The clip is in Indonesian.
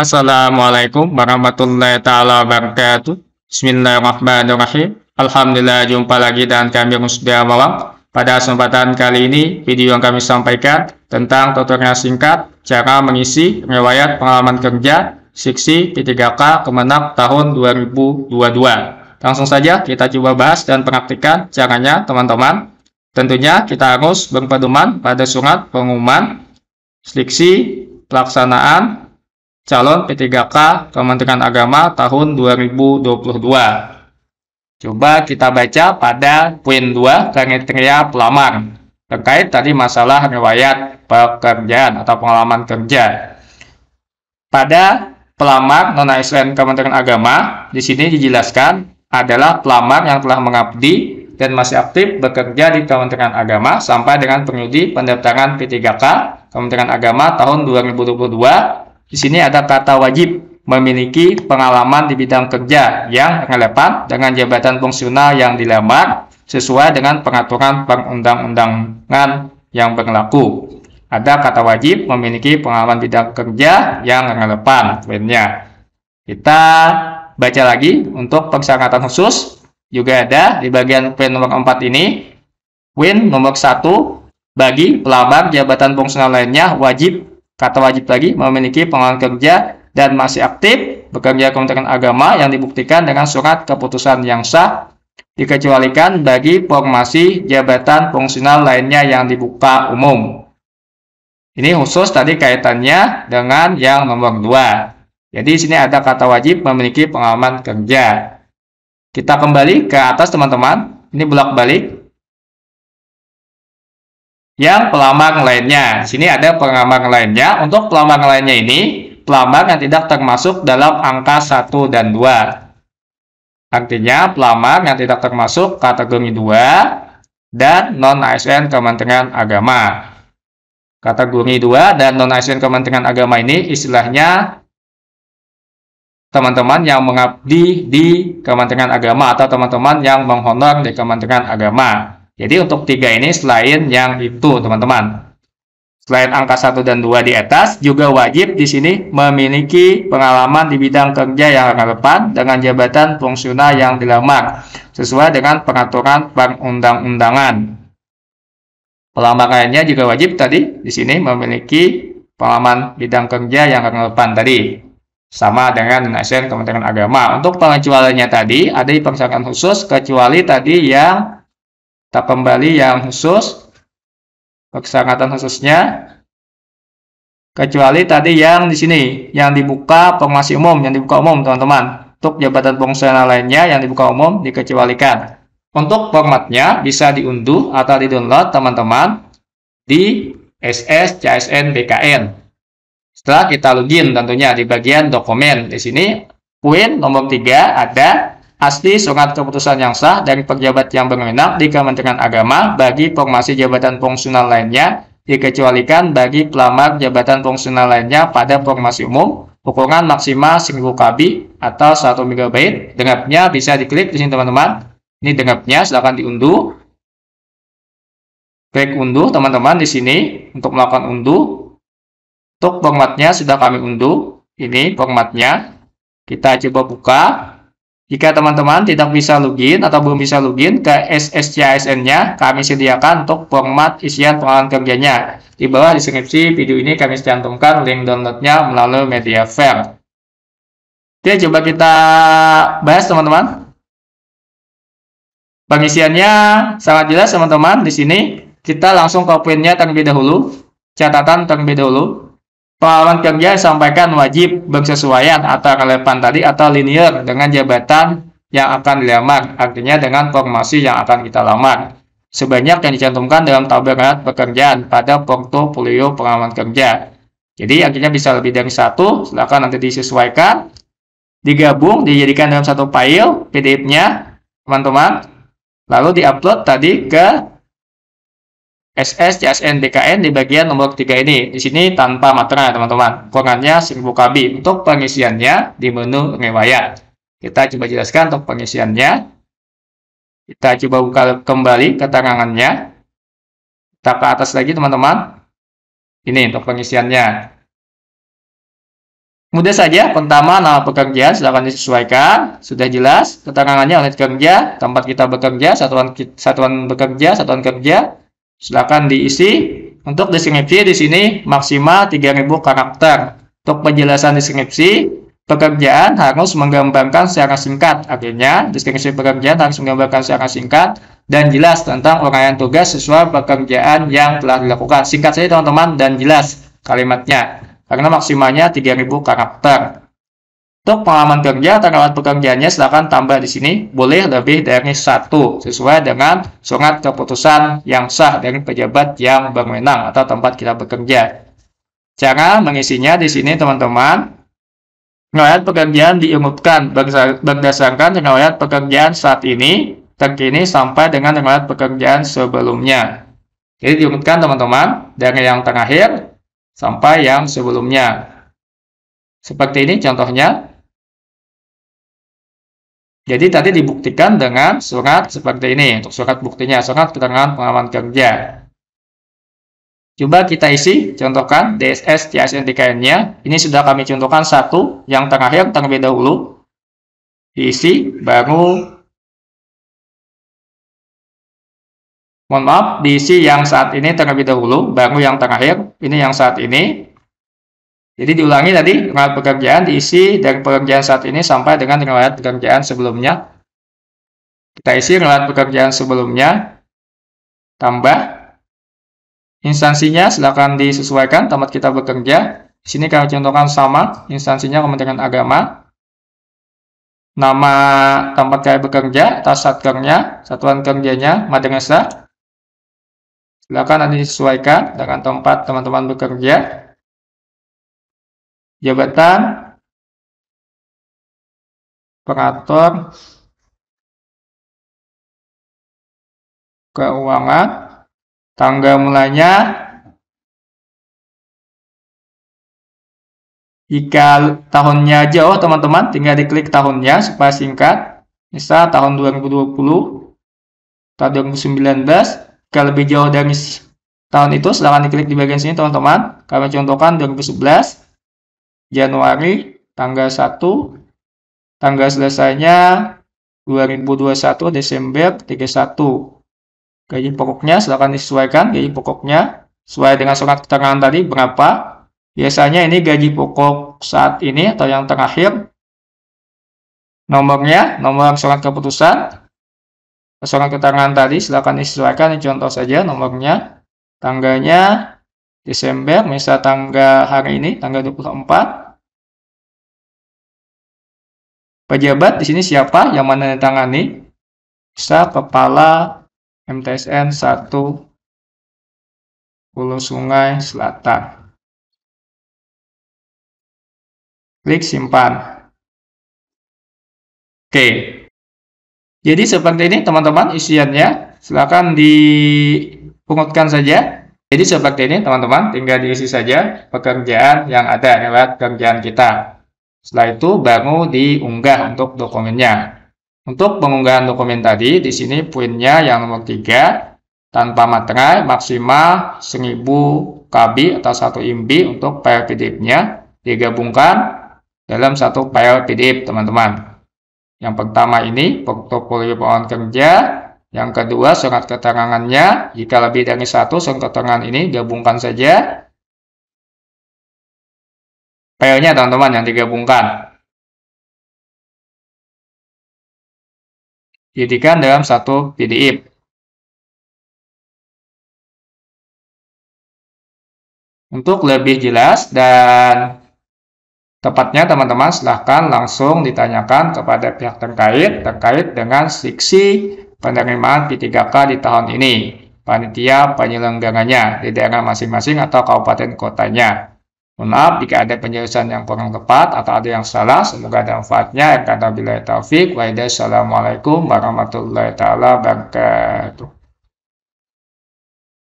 Assalamualaikum warahmatullahi taala wabarakatuh. Bismillahirrahmanirrahim. Alhamdulillah jumpa lagi dan kami sudah Malam. Pada kesempatan kali ini, video yang kami sampaikan tentang tutorial singkat cara mengisi riwayat pengalaman kerja Siksi P3K Kemenak tahun 2022. Langsung saja kita coba bahas dan praktikkan caranya teman-teman. Tentunya kita harus berpedoman pada surat pengumuman, seleksi, pelaksanaan, calon P3K Kementerian Agama tahun 2022. Coba kita baca pada poin 2 kriteria pelamar terkait tadi masalah riwayat pekerjaan atau pengalaman kerja. Pada pelamar non ASN Kementerian Agama, di sini dijelaskan adalah pelamar yang telah mengabdi dan masih aktif bekerja di Kementerian Agama sampai dengan periode pendaftaran P3K Kementerian Agama tahun 2022 di sini ada kata wajib memiliki pengalaman di bidang kerja yang relevan dengan jabatan fungsional yang dilamar sesuai dengan pengaturan perundang-undangan yang berlaku. Ada kata wajib memiliki pengalaman bidang kerja yang relevan. Lainnya. Kita baca lagi untuk persyaratan khusus juga ada di bagian poin nomor 4 ini. Win nomor 1 bagi pelamar jabatan fungsional lainnya wajib Kata wajib lagi memiliki pengalaman kerja dan masih aktif bekerja Kementerian Agama yang dibuktikan dengan surat keputusan yang sah dikecualikan bagi formasi jabatan fungsional lainnya yang dibuka umum. Ini khusus tadi kaitannya dengan yang nomor 2. Jadi sini ada kata wajib memiliki pengalaman kerja. Kita kembali ke atas teman-teman. Ini bolak-balik yang pelambang lainnya. Sini ada pelambang lainnya. Untuk pelambang lainnya ini, pelambang yang tidak termasuk dalam angka 1 dan 2. Artinya, pelambang yang tidak termasuk kategori 2 dan non-ASN Kementerian Agama. Kategori 2 dan non-ASN Kementerian Agama ini istilahnya teman-teman yang mengabdi di Kementerian Agama atau teman-teman yang menghonor di Kementerian Agama. Jadi untuk tiga ini selain yang itu teman-teman. Selain angka 1 dan 2 di atas, juga wajib di sini memiliki pengalaman di bidang kerja yang relevan dengan jabatan fungsional yang dilamar, sesuai dengan peraturan perundang-undangan. Pelamarannya juga wajib tadi di sini memiliki pengalaman bidang kerja yang relevan tadi. Sama dengan ASN Kementerian Agama. Untuk pengecualiannya tadi, ada di persyaratan khusus kecuali tadi yang tak kembali yang khusus kesangatan khususnya kecuali tadi yang di sini yang dibuka formasi umum yang dibuka umum teman-teman untuk jabatan fungsional lainnya yang dibuka umum dikecualikan untuk formatnya bisa diunduh atau didownload teman-teman di SS CSN BKN setelah kita login tentunya di bagian dokumen di sini poin nomor 3 ada asli surat keputusan yang sah dari pejabat yang berwenang di Kementerian Agama bagi formasi jabatan fungsional lainnya dikecualikan bagi pelamar jabatan fungsional lainnya pada formasi umum ukuran maksimal 1000 KB atau 1 MB dengapnya bisa diklik di sini teman-teman ini dengapnya silahkan diunduh klik unduh teman-teman di sini untuk melakukan unduh untuk formatnya sudah kami unduh ini formatnya kita coba buka jika teman-teman tidak bisa login atau belum bisa login ke SSCASN-nya, kami sediakan untuk format isian pengalaman kerjanya. Di bawah deskripsi video ini kami cantumkan link downloadnya melalui media file. Oke, coba kita bahas teman-teman. Pengisiannya sangat jelas teman-teman di sini. Kita langsung ke poinnya terlebih dahulu, catatan terlebih dahulu. Pengalaman kerja yang sampaikan wajib bersesuaian atau relevan tadi atau linear dengan jabatan yang akan dilamar, artinya dengan formasi yang akan kita lamar. Sebanyak yang dicantumkan dalam tabel pekerjaan pada portofolio pengalaman kerja. Jadi akhirnya bisa lebih dari satu, silahkan nanti disesuaikan, digabung, dijadikan dalam satu file PDF-nya, teman-teman, lalu diupload tadi ke SS, JSN, DKN di bagian nomor 3 ini. Di sini tanpa materai, teman-teman. Ukurannya 1000 KB. Untuk pengisiannya di menu riwayat. Kita coba jelaskan untuk pengisiannya. Kita coba buka kembali keterangannya. Kita ke atas lagi, teman-teman. Ini untuk pengisiannya. Mudah saja, pertama nama pekerja silahkan disesuaikan, sudah jelas, keterangannya unit kerja, tempat kita bekerja, satuan satuan bekerja, satuan kerja, Silakan diisi. Untuk deskripsi di sini maksimal 3000 karakter. Untuk penjelasan deskripsi, pekerjaan harus menggambarkan secara singkat. Akhirnya, deskripsi pekerjaan harus menggambarkan secara singkat dan jelas tentang uraian tugas sesuai pekerjaan yang telah dilakukan. Singkat saja teman-teman dan jelas kalimatnya. Karena maksimalnya 3000 karakter. Untuk pengalaman kerja atau lewat pekerjaannya silakan tambah di sini boleh lebih dari satu sesuai dengan surat keputusan yang sah dari pejabat yang berwenang atau tempat kita bekerja. Cara mengisinya di sini teman-teman. Riwayat pekerjaan diumumkan berdasarkan riwayat pekerjaan saat ini, terkini sampai dengan riwayat pekerjaan sebelumnya. Jadi diumumkan teman-teman dari yang terakhir sampai yang sebelumnya. Seperti ini contohnya, jadi tadi dibuktikan dengan surat seperti ini. Untuk surat buktinya, surat keterangan pengalaman kerja. Coba kita isi, contohkan DSS, TSN, TKN-nya. Ini sudah kami contohkan satu, yang terakhir terlebih dahulu. Diisi, baru mohon maaf diisi yang saat ini terlebih dahulu baru yang terakhir ini yang saat ini jadi diulangi tadi riwayat pekerjaan diisi dari pekerjaan saat ini sampai dengan riwayat pekerjaan sebelumnya. Kita isi riwayat pekerjaan sebelumnya. Tambah. Instansinya silakan disesuaikan tempat kita bekerja. Di sini kami contohkan sama, instansinya Kementerian Agama. Nama tempat kami bekerja, atas satkernya, satuan kerjanya, madrasah. Silakan nanti disesuaikan dengan tempat teman-teman bekerja jabatan operator keuangan tangga mulanya jika tahunnya jauh oh, teman-teman tinggal diklik tahunnya supaya singkat misal tahun 2020 tahun 2019 jika lebih jauh dari tahun itu silahkan diklik di bagian sini teman-teman kami contohkan 2011 Januari tanggal 1 tanggal selesainya 2021 Desember 31 gaji pokoknya silahkan disesuaikan gaji pokoknya sesuai dengan surat keterangan tadi berapa biasanya ini gaji pokok saat ini atau yang terakhir nomornya nomor surat keputusan surat keterangan tadi silahkan disesuaikan contoh saja nomornya tanggalnya Desember, misal tanggal hari ini, tanggal 24. Pejabat di sini siapa yang menandatangani? Bisa kepala MTSN 1 Pulau Sungai Selatan. Klik simpan. Oke. Jadi seperti ini teman-teman isiannya. Silahkan dipungutkan saja. Jadi seperti ini teman-teman, tinggal diisi saja pekerjaan yang ada lewat kerjaan kita. Setelah itu baru diunggah untuk dokumennya. Untuk pengunggahan dokumen tadi, di sini poinnya yang nomor 3, tanpa materai maksimal 1000 KB atau 1 MB untuk file PDF-nya digabungkan dalam satu file PDF, teman-teman. Yang pertama ini portfolio perolehan kerja, yang kedua, surat keterangannya. Jika lebih dari satu surat keterangan ini, gabungkan saja. pl teman-teman yang digabungkan. Jadikan dalam satu PDF. Untuk lebih jelas dan Tepatnya teman-teman silahkan langsung ditanyakan kepada pihak terkait terkait dengan siksi penerimaan P3K di tahun ini, panitia penyelenggaranya di daerah masing-masing atau kabupaten kotanya. Mohon maaf jika ada penjelasan yang kurang tepat atau ada yang salah. Semoga ada manfaatnya. Kata bila taufik. assalamualaikum warahmatullahi wabarakatuh.